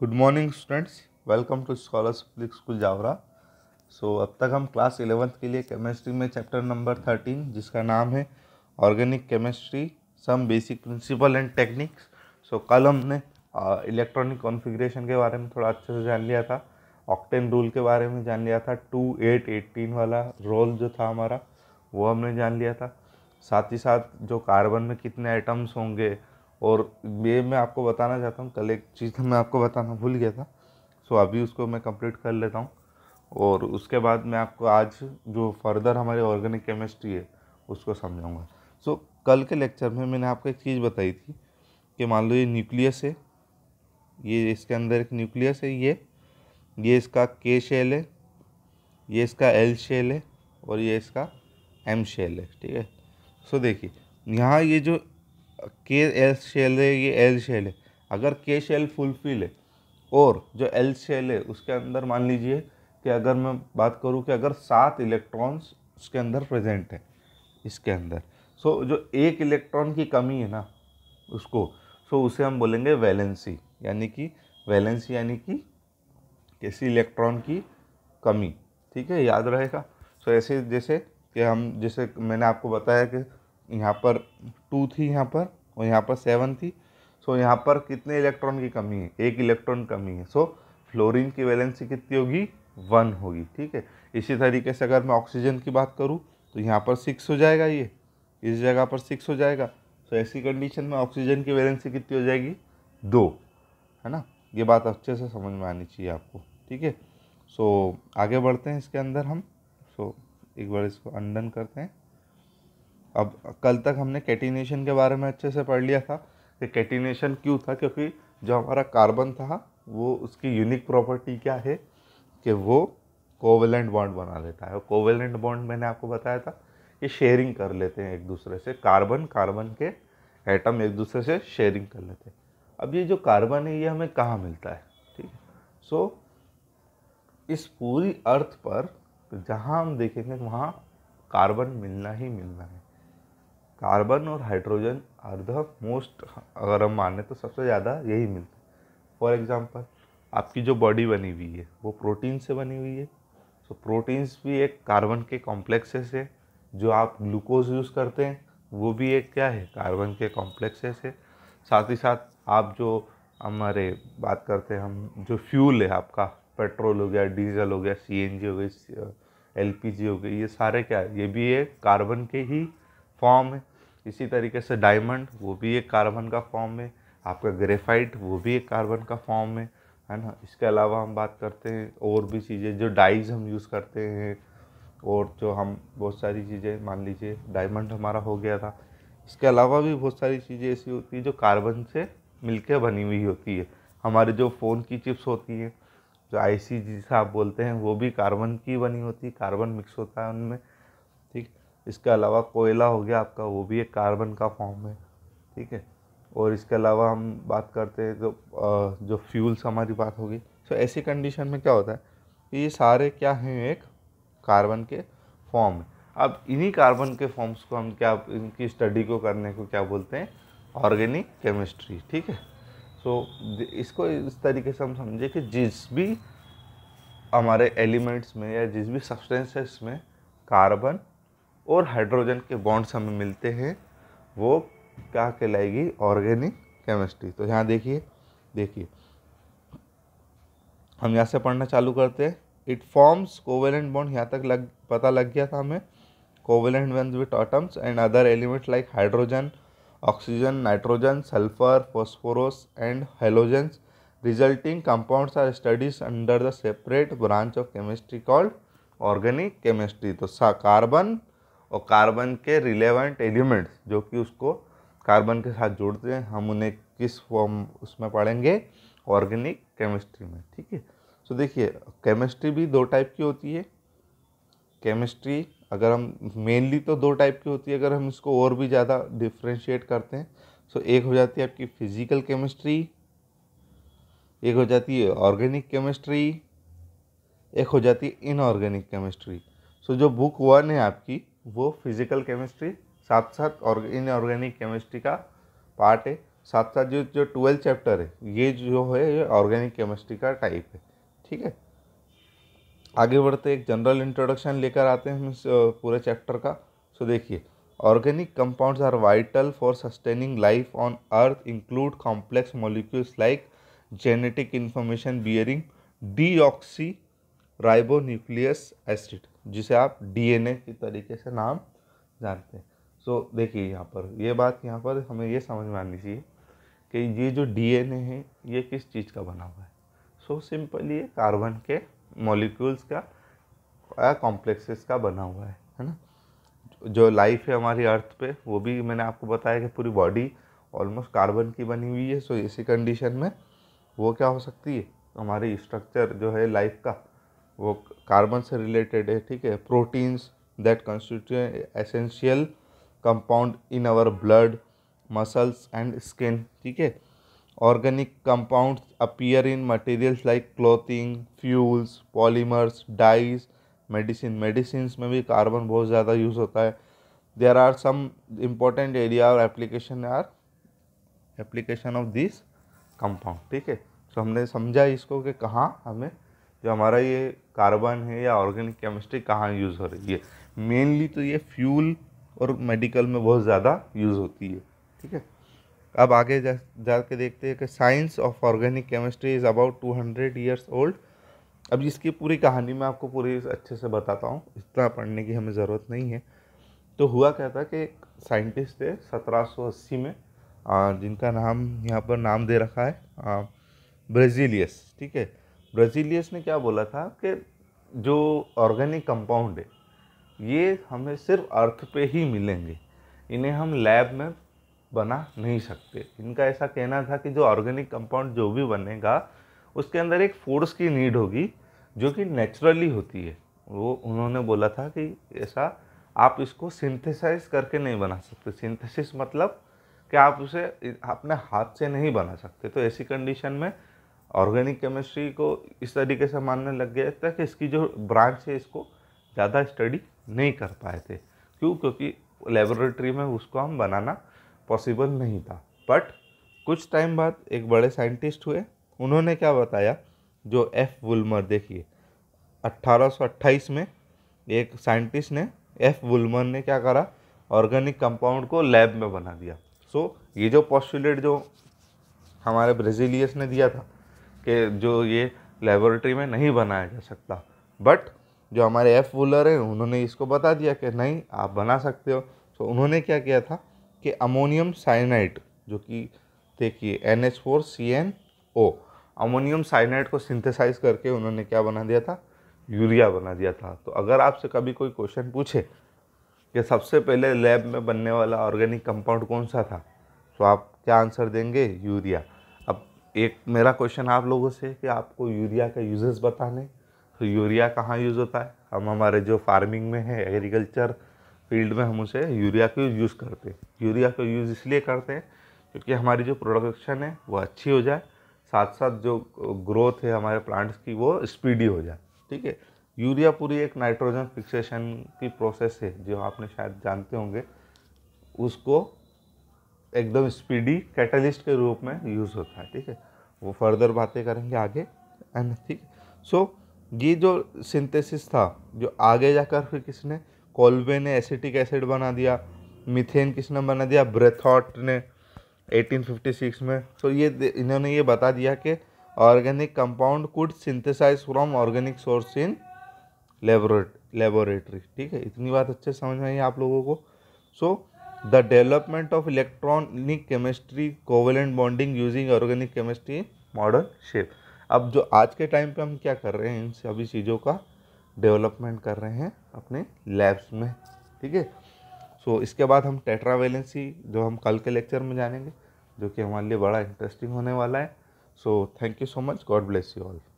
good morning students welcome to scholars public school Jaora so अब तक हम क्लास इलेवंथ के लिए केमिस्ट्री में चैप्टर नंबर थर्टीन जिसका नाम है organic chemistry some basic principle and techniques so कल हमने इलेक्ट्रॉनिक कॉन्फ़िगरेशन के बारे में थोड़ा अच्छे से जान लिया था ऑक्टेन रूल के बारे में जान लिया था टू एट एटीन वाला रोल जो था हमारा वो हमने जान लिया था साथ ही साथ जो कार्बन में कितने आइटम्स होंगे और ये मैं आपको बताना चाहता हूँ कल एक चीज़ तो मैं आपको बताना भूल गया था सो अभी उसको मैं कंप्लीट कर लेता हूँ और उसके बाद मैं आपको आज जो फर्दर हमारी ऑर्गेनिक केमिस्ट्री है उसको समझाऊंगा सो कल के लेक्चर में मैंने आपको एक चीज़ बताई थी कि मान लो ये न्यूक्लियस है ये इसके अंदर एक न्यूक्लियस है ये ये इसका के शेल है ये इसका एल शेल है और ये इसका एम शेल है ठीक है सो देखिए यहाँ ये जो के एस शेल है ये एल शेल है अगर के शेल फुलफिल है और जो एल शेल है उसके अंदर मान लीजिए कि अगर मैं बात करूँ कि अगर सात इलेक्ट्रॉन्स उसके अंदर प्रेजेंट है इसके अंदर सो so, जो एक इलेक्ट्रॉन की कमी है ना उसको सो so उसे हम बोलेंगे वैलेंसी यानी कि वैलेंसी यानी कि किसी इलेक्ट्रॉन की कमी ठीक है याद रहेगा सो so, ऐसे जैसे कि हम जैसे मैंने आपको बताया कि यहाँ पर टू थी यहाँ पर और यहाँ पर सेवन थी सो so, यहाँ पर कितने इलेक्ट्रॉन की कमी है एक इलेक्ट्रॉन कमी है सो so, फ्लोरीन की वैलेंसी कितनी होगी वन होगी ठीक है इसी तरीके से अगर मैं ऑक्सीजन की बात करूँ तो यहाँ पर सिक्स हो जाएगा ये इस जगह पर सिक्स हो जाएगा सो so, ऐसी कंडीशन में ऑक्सीजन की वैलेंसी कितनी हो जाएगी दो है ना ये बात अच्छे से समझ में आनी चाहिए आपको ठीक है सो आगे बढ़ते हैं इसके अंदर हम सो so, एक बार इसको अंडन करते हैं अब कल तक हमने कैटिनेशन के बारे में अच्छे से पढ़ लिया था कि कैटिनेशन क्यों था क्योंकि जो हमारा कार्बन था वो उसकी यूनिक प्रॉपर्टी क्या है कि वो कोवेलेंट बॉन्ड बना लेता है कोवेलेंट बॉन्ड मैंने आपको बताया था कि शेयरिंग कर लेते हैं एक दूसरे से कार्बन कार्बन के एटम एक दूसरे से शेयरिंग कर लेते हैं अब ये जो कार्बन है ये हमें कहाँ मिलता है ठीक है सो इस पूरी अर्थ पर जहाँ हम देखेंगे वहाँ कार्बन मिलना ही मिलना है कार्बन और हाइड्रोजन आर द मोस्ट अगर हम माने तो सबसे ज़्यादा यही मिलता है फॉर एग्ज़ाम्पल आपकी जो बॉडी बनी हुई है वो प्रोटीन से बनी हुई है सो so, प्रोटीन्स भी एक कार्बन के कॉम्प्लेक्सेस है जो आप ग्लूकोज यूज़ करते हैं वो भी एक क्या है कार्बन के कॉम्प्लेक्सेस है साथ ही साथ आप जो हमारे बात करते हैं हम जो फ्यूल है आपका पेट्रोल हो गया डीजल हो गया सी हो गई एल हो गई ये सारे क्या है ये भी एक कार्बन के ही फॉर्म है इसी तरीके से डायमंड वो भी एक कार्बन का फॉर्म है आपका ग्रेफाइट वो भी एक कार्बन का फॉर्म है है ना इसके अलावा हम बात करते हैं और भी चीज़ें जो डाइज हम यूज़ करते हैं और जो हम बहुत सारी चीज़ें मान लीजिए डायमंड हमारा हो गया था इसके अलावा भी बहुत सारी चीज़ें ऐसी होती है जो कार्बन से मिलकर बनी हुई होती है हमारे जो फ़ोन की चिप्स होती हैं जो आई सी जिसे आप बोलते हैं वो भी कार्बन की बनी होती है कार्बन मिक्स होता है उनमें ठीक इसके अलावा कोयला हो गया आपका वो भी एक कार्बन का फॉर्म है ठीक है और इसके अलावा हम बात करते हैं तो जो फ्यूल्स हमारी बात होगी सो ऐसी कंडीशन में क्या होता है कि ये सारे क्या हैं एक कार्बन के फॉर्म है अब इन्हीं कार्बन के फॉर्म्स को हम क्या इनकी स्टडी को करने को क्या बोलते हैं ऑर्गेनिक केमिस्ट्री ठीक है सो इसको इस तरीके से हम समझे कि जिस भी हमारे एलिमेंट्स में या जिस भी सब्सटेंसेस में कार्बन और हाइड्रोजन के बॉन्ड्स हमें मिलते हैं वो क्या कहलाएगी ऑर्गेनिक केमिस्ट्री तो यहाँ देखिए देखिए हम यहाँ से पढ़ना चालू करते हैं इट फॉर्म्स कोवेलेंट बॉन्ड यहाँ तक लग पता लग गया था हमें covalent bond with atoms and other elements like hydrogen oxygen nitrogen sulphur phosphorus and halogens resulting compounds are studies under the separate branch of chemistry called organic chemistry तो सा कार्बन और कार्बन के रिलेवेंट एलिमेंट्स जो कि उसको carbon के साथ जोड़ते हैं हम उन्हें किस फॉर्म उसमें पढ़ेंगे ऑर्गेनिक केमिस्ट्री में ठीक है सो देखिए केमिस्ट्री भी दो टाइप की होती है केमिस्ट्री अगर हम मेनली तो दो टाइप की होती है अगर हम इसको और भी ज़्यादा डिफ्रेंशिएट करते हैं सो एक हो जाती है आपकी फिजिकल केमिस्ट्री एक हो जाती है ऑर्गेनिक केमिस्ट्री एक हो जाती है इनऑर्गेनिक केमिस्ट्री सो जो बुक वन है आपकी वो फिज़िकल केमिस्ट्री साथ साथ और इनऑर्गेनिक केमिस्ट्री का पार्ट है साथ साथ जो जो ट्वेल्थ चैप्टर है ये जो है ये ऑर्गेनिक केमिस्ट्री का टाइप है ठीक है आगे बढ़ते एक जनरल इंट्रोडक्शन लेकर आते हैं हम इस पूरे चैप्टर का सो देखिए organic compounds are vital for sustaining life on earth include complex molecules like genetic information bearing deoxy acid जिसे आप डीएनए के तरीके से नाम जानते हैं सो so, देखिए यहाँ पर ये बात यहाँ पर हमें ये समझ में आनी चाहिए कि ये जो डीएनए है ये किस चीज़ का बना हुआ है सो so, सिंपल ये कार्बन के मॉलिक्यूल्स का या कॉम्प्लेक्सेस का बना हुआ है है ना जो लाइफ है हमारी अर्थ पे वो भी मैंने आपको बताया कि पूरी बॉडी ऑलमोस्ट कार्बन की बनी हुई है सो so, इसी कंडीशन में वो क्या हो सकती है हमारी स्ट्रक्चर जो है लाइफ का वो कार्बन से रिलेटेड है ठीक है proteins that constitute essential compound in our blood muscles and skin ठीक है organic compound appear in materials like clothing fuels polymers dyes medicine medicine में भी कार्बन बहुत ज़्यादा यूज़ होता है there are some important area और application are application of this compound ठीक है तो हमने समझा इसको कि कहाँ हमें जो हमारा ये कार्बन है या ऑर्गेनिक केमिस्ट्री कहाँ यूज़ हो रही है मेनली तो ये फ्यूल और मेडिकल में बहुत ज़्यादा यूज़ होती है ठीक है अब आगे जा जा के देखते हैं कि science of organic chemistry is about two hundred years old अब इसकी पूरी कहानी मैं आपको पूरी अच्छे से बताता हूँ इतना पढ़ने की हमें ज़रूरत नहीं है तो हुआ क्या था कि एक साइंटिस्ट थे सत्रह में जिनका नाम यहाँ पर नाम दे रखा है ब्रेजीलियस ठीक है ब्रजीलियस ने क्या बोला था कि जो ऑर्गेनिक कंपाउंड है ये हमें सिर्फ अर्थ पे ही मिलेंगे इन्हें हम लैब में बना नहीं सकते इनका ऐसा कहना था कि जो ऑर्गेनिक कंपाउंड जो भी बनेगा उसके अंदर एक फोर्स की नीड होगी जो कि नेचुरली होती है वो उन्होंने बोला था कि ऐसा आप इसको सिंथेसाइज करके नहीं बना सकते सिंथेसिस मतलब कि आप उसे अपने हाथ से नहीं बना सकते तो ऐसी कंडीशन में ऑर्गेनिक केमिस्ट्री को इस तरीके से मानने लग गया था कि इसकी जो ब्रांच है इसको ज़्यादा स्टडी नहीं कर पाए थे क्यों क्योंकि लेबोरेटरी में उसको हम बनाना पॉसिबल नहीं था बट कुछ टाइम बाद एक बड़े साइंटिस्ट हुए उन्होंने क्या बताया जो एफ़ वुलमर देखिए 1828 में एक साइंटिस्ट ने एफ़ वुलमर ने क्या करा ऑर्गेनिक कंपाउंड को लैब में बना दिया सो so, ये जो पॉस्टुलेट जो हमारे ब्रेजिलियस ने दिया था के जो ये लेबोरेटरी में नहीं बनाया जा सकता बट जो हमारे एफ वूलर हैं उन्होंने इसको बता दिया कि नहीं आप बना सकते हो तो उन्होंने क्या किया था कि अमोनियम साइनाइड जो कि देखिए N H four C N O ammonium cyanide को सिंथेसाइज करके उन्होंने क्या बना दिया था यूरिया बना दिया था तो अगर आपसे कभी कोई क्वेश्चन पूछे कि सबसे पहले लैब में बनने वाला ऑर्गेनिक कंपाउंड कौन सा था तो आप क्या आंसर देंगे यूरिया एक मेरा क्वेश्चन आप लोगों से कि आपको यूरिया का यूजेस बताने तो यूरिया कहाँ यूज़ होता है हम हमारे जो फार्मिंग में है एग्रीकल्चर फील्ड में हम उसे यूरिया को यूज़ करते हैं यूरिया को यूज़ इसलिए करते हैं क्योंकि हमारी जो प्रोडक्शन है वो अच्छी हो जाए साथ साथ जो ग्रोथ है हमारे प्लांट्स की वो स्पीडी हो जाए ठीक है यूरिया पूरी एक नाइट्रोजन फिक्सेशन की प्रोसेस है जो आपने शायद जानते होंगे उसको एकदम स्पीडी कैटलिस्ट के रूप में यूज़ होता है ठीक है वो फर्दर बातें करेंगे आगे एंड ठीक सो ये जो सिंथेसिस था जो आगे जाकर फिर किसने कोल्बे ने एसिटिक एसिड बना दिया मिथेन किसने बना दिया ब्रेथॉट ने 1856 में तो ये इन्होंने ये बता दिया कि organic compound could synthesise from organic source in laborat laboratory ठीक है इतनी बात अच्छे समझ में आई आप लोगों को so so, the development of electronic chemistry covalent bonding using organic chemistry modern shape अब जो आज के टाइम पे हम क्या कर रहे हैं इन सभी चीज़ों का डेवलपमेंट कर रहे हैं अपने लैब्स में ठीक है सो इसके बाद हम टेट्रावेलेंसी जो हम कल के लेक्चर में जानेंगे जो कि हमारे लिए बड़ा इंटरेस्टिंग होने वाला है so thank you so much God bless you all